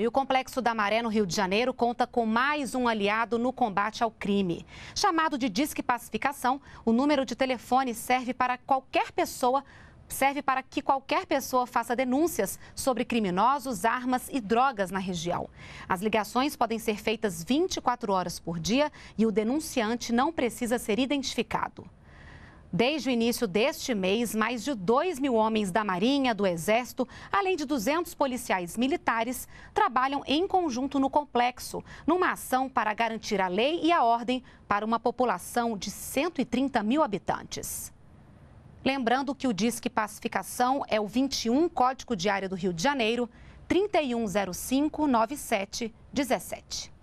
E o Complexo da Maré, no Rio de Janeiro, conta com mais um aliado no combate ao crime. Chamado de Disque Pacificação, o número de telefone serve para qualquer pessoa serve para que qualquer pessoa faça denúncias sobre criminosos, armas e drogas na região. As ligações podem ser feitas 24 horas por dia e o denunciante não precisa ser identificado. Desde o início deste mês, mais de 2 mil homens da Marinha, do Exército, além de 200 policiais militares, trabalham em conjunto no complexo, numa ação para garantir a lei e a ordem para uma população de 130 mil habitantes. Lembrando que o Disque Pacificação é o 21 Código diário do Rio de Janeiro, 31059717.